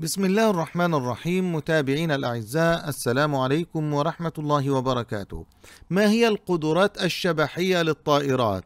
بسم الله الرحمن الرحيم متابعينا الاعزاء السلام عليكم ورحمه الله وبركاته. ما هي القدرات الشبحيه للطائرات؟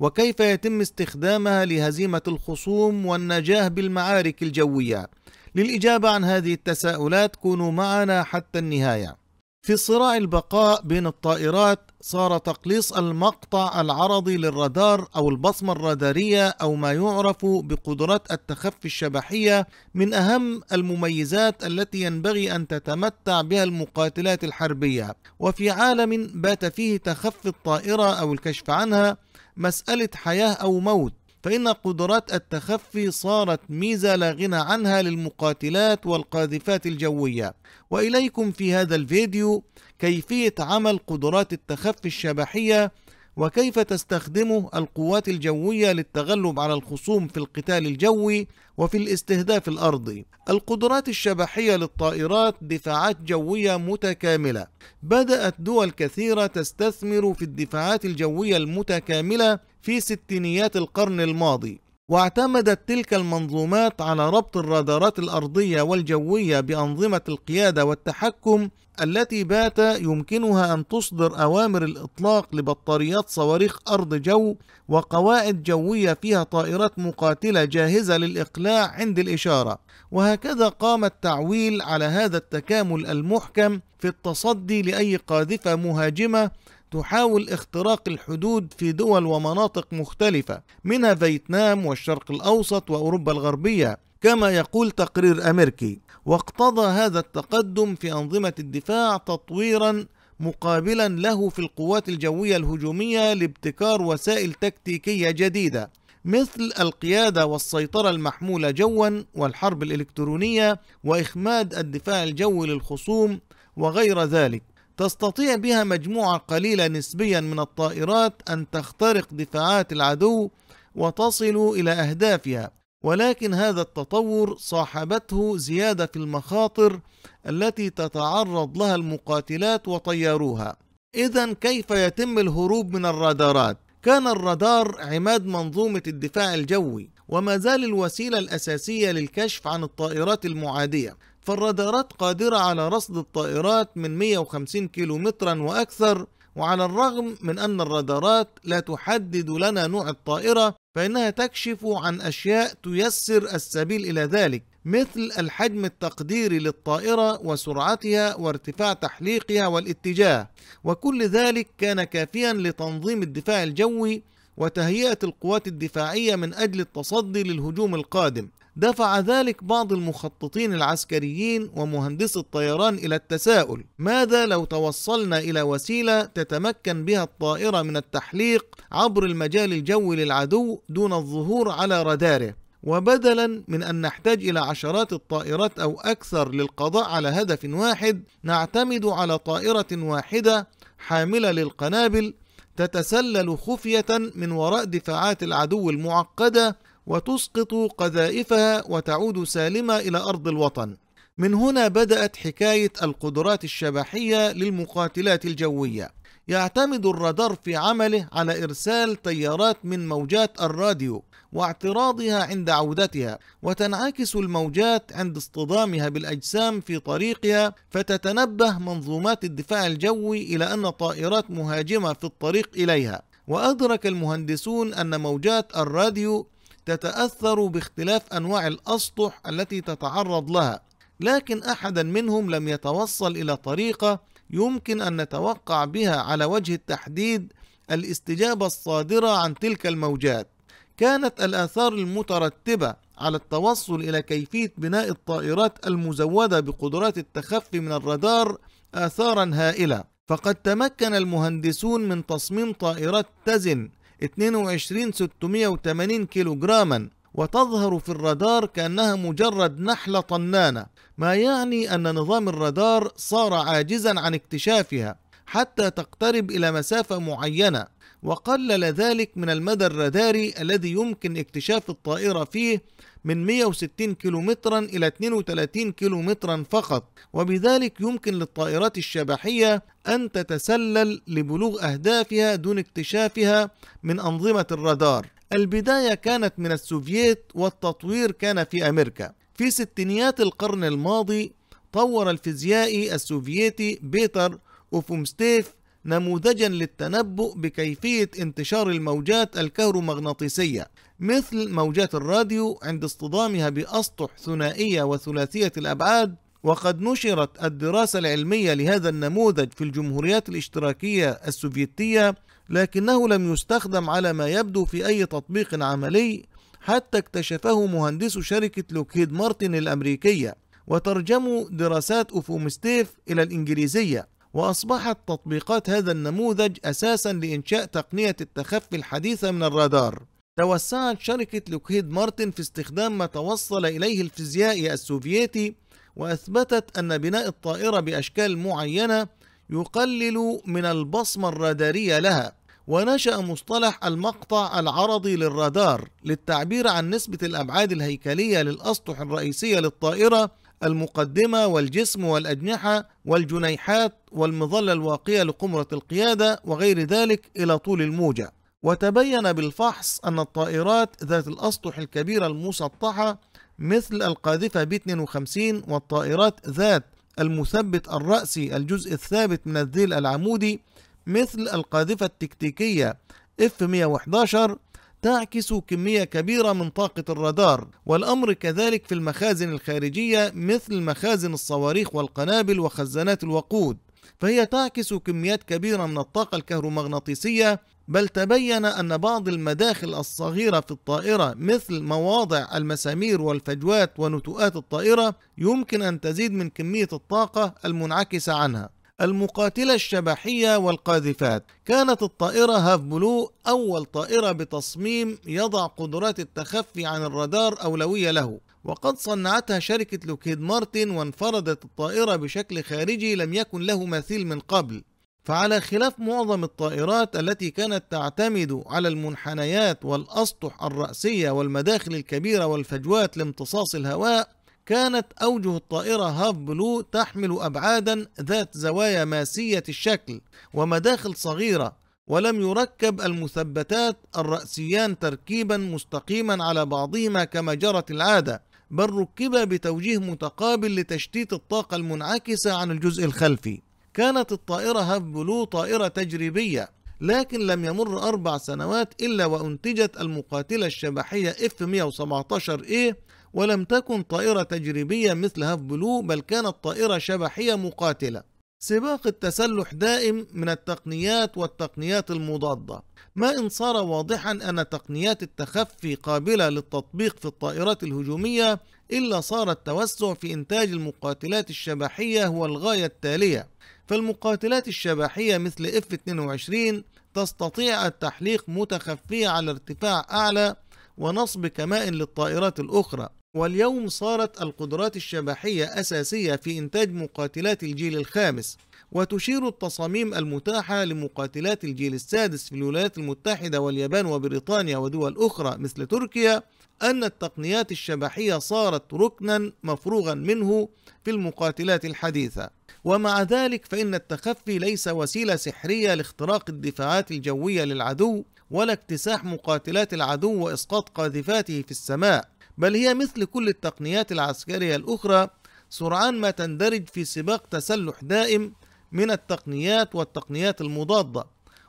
وكيف يتم استخدامها لهزيمه الخصوم والنجاه بالمعارك الجويه؟ للاجابه عن هذه التساؤلات كونوا معنا حتى النهايه. في صراع البقاء بين الطائرات صار تقليص المقطع العرضي للرادار أو البصمة الرادارية أو ما يعرف بقدرات التخفي الشبحية من أهم المميزات التي ينبغي أن تتمتع بها المقاتلات الحربية وفي عالم بات فيه تخفي الطائرة أو الكشف عنها مسألة حياة أو موت فإن قدرات التخفي صارت ميزة لا غنى عنها للمقاتلات والقاذفات الجوية وإليكم في هذا الفيديو كيفية عمل قدرات التخفي الشبحية وكيف تستخدمه القوات الجوية للتغلب على الخصوم في القتال الجوي وفي الاستهداف الأرضي القدرات الشبحية للطائرات دفاعات جوية متكاملة بدأت دول كثيرة تستثمر في الدفاعات الجوية المتكاملة في ستينيات القرن الماضي واعتمدت تلك المنظومات على ربط الرادارات الأرضية والجوية بأنظمة القيادة والتحكم التي بات يمكنها أن تصدر أوامر الإطلاق لبطاريات صواريخ أرض جو وقواعد جوية فيها طائرات مقاتلة جاهزة للإقلاع عند الإشارة وهكذا قام التعويل على هذا التكامل المحكم في التصدي لأي قاذفة مهاجمة تحاول اختراق الحدود في دول ومناطق مختلفة منها فيتنام والشرق الأوسط وأوروبا الغربية كما يقول تقرير أمريكي واقتضى هذا التقدم في أنظمة الدفاع تطويرا مقابلا له في القوات الجوية الهجومية لابتكار وسائل تكتيكية جديدة مثل القيادة والسيطرة المحمولة جوا والحرب الإلكترونية وإخماد الدفاع الجوي للخصوم وغير ذلك تستطيع بها مجموعة قليلة نسبيا من الطائرات أن تخترق دفاعات العدو وتصل إلى أهدافها ولكن هذا التطور صاحبته زيادة في المخاطر التي تتعرض لها المقاتلات وطياروها إذا كيف يتم الهروب من الرادارات؟ كان الرادار عماد منظومة الدفاع الجوي وما زال الوسيلة الأساسية للكشف عن الطائرات المعادية فالرادارات قادرة على رصد الطائرات من 150 كيلو مترا وأكثر وعلى الرغم من أن الرادارات لا تحدد لنا نوع الطائرة فإنها تكشف عن أشياء تيسر السبيل إلى ذلك مثل الحجم التقديري للطائرة وسرعتها وارتفاع تحليقها والاتجاه وكل ذلك كان كافيا لتنظيم الدفاع الجوي وتهيئة القوات الدفاعية من أجل التصدي للهجوم القادم دفع ذلك بعض المخططين العسكريين ومهندسي الطيران إلى التساؤل ماذا لو توصلنا إلى وسيلة تتمكن بها الطائرة من التحليق عبر المجال الجوي للعدو دون الظهور على راداره وبدلا من أن نحتاج إلى عشرات الطائرات أو أكثر للقضاء على هدف واحد نعتمد على طائرة واحدة حاملة للقنابل تتسلل خفية من وراء دفاعات العدو المعقدة وتسقط قذائفها وتعود سالمة إلى أرض الوطن من هنا بدأت حكاية القدرات الشبحية للمقاتلات الجوية يعتمد الرادار في عمله على إرسال تيارات من موجات الراديو واعتراضها عند عودتها وتنعكس الموجات عند اصطدامها بالأجسام في طريقها فتتنبه منظومات الدفاع الجوي إلى أن طائرات مهاجمة في الطريق إليها وأدرك المهندسون أن موجات الراديو تتأثر باختلاف أنواع الأسطح التي تتعرض لها لكن أحدا منهم لم يتوصل إلى طريقة يمكن أن نتوقع بها على وجه التحديد الاستجابة الصادرة عن تلك الموجات كانت الآثار المترتبة على التوصل إلى كيفية بناء الطائرات المزودة بقدرات التخفي من الرادار آثارا هائلة فقد تمكن المهندسون من تصميم طائرات تزن 22680 كيلو جراما وتظهر في الرادار كأنها مجرد نحلة طنانة ما يعني أن نظام الرادار صار عاجزا عن اكتشافها حتى تقترب إلى مسافة معينة وقلل ذلك من المدى الراداري الذي يمكن اكتشاف الطائرة فيه من 160 كيلومترا إلى 32 كيلومترا فقط وبذلك يمكن للطائرات الشبحية أن تتسلل لبلوغ أهدافها دون اكتشافها من أنظمة الرادار البداية كانت من السوفييت والتطوير كان في أمريكا في ستينيات القرن الماضي طور الفيزيائي السوفيتي بيتر أوفومستيف نموذجا للتنبؤ بكيفية انتشار الموجات الكهرومغناطيسية مثل موجات الراديو عند اصطدامها بأسطح ثنائية وثلاثية الأبعاد وقد نشرت الدراسة العلمية لهذا النموذج في الجمهوريات الاشتراكية السوفيتية لكنه لم يستخدم على ما يبدو في أي تطبيق عملي حتى اكتشفه مهندسو شركة لوكهيد مارتن الأمريكية وترجموا دراسات أوفومستيف إلى الإنجليزية وأصبحت تطبيقات هذا النموذج أساسا لإنشاء تقنية التخفي الحديثة من الرادار توسعت شركة لوكهيد مارتن في استخدام ما توصل إليه الفيزيائي السوفيتي وأثبتت أن بناء الطائرة بأشكال معينة يقلل من البصمة الرادارية لها ونشأ مصطلح المقطع العرضي للرادار للتعبير عن نسبة الأبعاد الهيكلية للأسطح الرئيسية للطائرة المقدمة والجسم والأجنحة والجنيحات والمظلة الواقية لقمرة القيادة وغير ذلك إلى طول الموجة وتبين بالفحص أن الطائرات ذات الأسطح الكبيرة المسطحة مثل القاذفة بي 52 والطائرات ذات المثبت الرأسي الجزء الثابت من الذيل العمودي مثل القاذفة التكتيكية F 111 تعكس كمية كبيرة من طاقة الرادار والأمر كذلك في المخازن الخارجية مثل مخازن الصواريخ والقنابل وخزانات الوقود فهي تعكس كميات كبيرة من الطاقة الكهرومغناطيسية بل تبين أن بعض المداخل الصغيرة في الطائرة مثل مواضع المسامير والفجوات ونتوءات الطائرة يمكن أن تزيد من كمية الطاقة المنعكسة عنها المقاتلة الشبحية والقاذفات كانت الطائرة هاف بلو أول طائرة بتصميم يضع قدرات التخفي عن الرادار أولوية له وقد صنعتها شركة لوكيد مارتن وانفردت الطائرة بشكل خارجي لم يكن له مثيل من قبل فعلى خلاف معظم الطائرات التي كانت تعتمد على المنحنيات والأسطح الرأسية والمداخل الكبيرة والفجوات لامتصاص الهواء كانت أوجه الطائرة هاف بلو تحمل أبعادا ذات زوايا ماسية الشكل ومداخل صغيرة ولم يركب المثبتات الرأسيان تركيبا مستقيما على بعضهما كما جرت العادة بل ركبا بتوجيه متقابل لتشتيت الطاقة المنعكسة عن الجزء الخلفي كانت الطائرة هاف بلو طائرة تجريبية لكن لم يمر أربع سنوات إلا وأنتجت المقاتلة الشبحية F-117A ولم تكن طائرة تجريبية مثل هاف بلو بل كانت طائرة شبحية مقاتلة سباق التسلح دائم من التقنيات والتقنيات المضادة ما إن صار واضحا أن تقنيات التخفي قابلة للتطبيق في الطائرات الهجومية إلا صار التوسع في إنتاج المقاتلات الشبحية هو الغاية التالية فالمقاتلات الشبحية مثل F-22 تستطيع التحليق متخفية على ارتفاع أعلى ونصب كمائن للطائرات الأخرى واليوم صارت القدرات الشبحية أساسية في إنتاج مقاتلات الجيل الخامس وتشير التصاميم المتاحة لمقاتلات الجيل السادس في الولايات المتحدة واليابان وبريطانيا ودول أخرى مثل تركيا أن التقنيات الشبحية صارت ركنا مفروغا منه في المقاتلات الحديثة ومع ذلك فإن التخفي ليس وسيلة سحرية لاختراق الدفاعات الجوية للعدو ولا اكتساح مقاتلات العدو وإسقاط قاذفاته في السماء بل هي مثل كل التقنيات العسكرية الأخرى سرعان ما تندرج في سباق تسلح دائم من التقنيات والتقنيات المضادة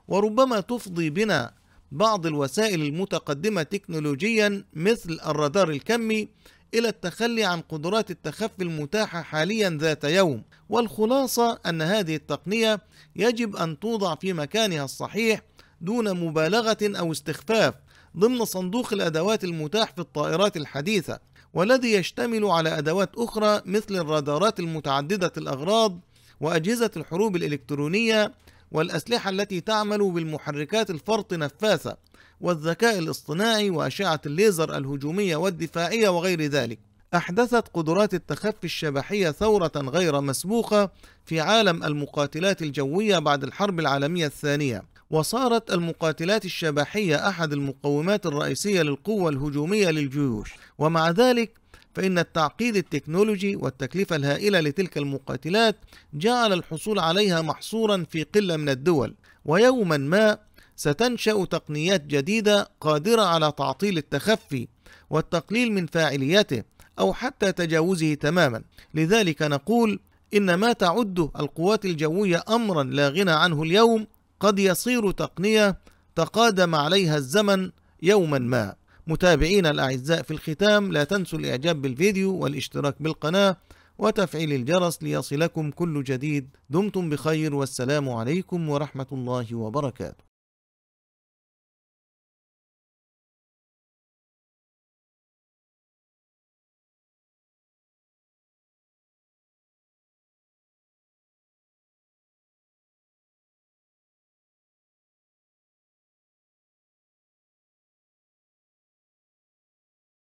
وربما تفضي بنا بعض الوسائل المتقدمة تكنولوجيا مثل الرادار الكمي إلى التخلي عن قدرات التخفي المتاحة حاليا ذات يوم والخلاصة أن هذه التقنية يجب أن توضع في مكانها الصحيح دون مبالغة أو استخفاف ضمن صندوق الأدوات المتاح في الطائرات الحديثة والذي يشتمل على أدوات أخرى مثل الرادارات المتعددة الأغراض وأجهزة الحروب الإلكترونية والأسلحة التي تعمل بالمحركات الفرط نفاثة والذكاء الاصطناعي وأشعة الليزر الهجومية والدفاعية وغير ذلك أحدثت قدرات التخفي الشبحية ثورة غير مسبوقة في عالم المقاتلات الجوية بعد الحرب العالمية الثانية، وصارت المقاتلات الشبحية أحد المقومات الرئيسية للقوة الهجومية للجيوش، ومع ذلك فإن التعقيد التكنولوجي والتكلفة الهائلة لتلك المقاتلات جعل الحصول عليها محصورا في قلة من الدول، ويوما ما ستنشأ تقنيات جديدة قادرة على تعطيل التخفي والتقليل من فاعليته أو حتى تجاوزه تماما لذلك نقول إن ما تعده القوات الجوية أمرا لا غنى عنه اليوم قد يصير تقنية تقادم عليها الزمن يوما ما متابعين الأعزاء في الختام لا تنسوا الإعجاب بالفيديو والاشتراك بالقناة وتفعيل الجرس ليصلكم كل جديد دمتم بخير والسلام عليكم ورحمة الله وبركاته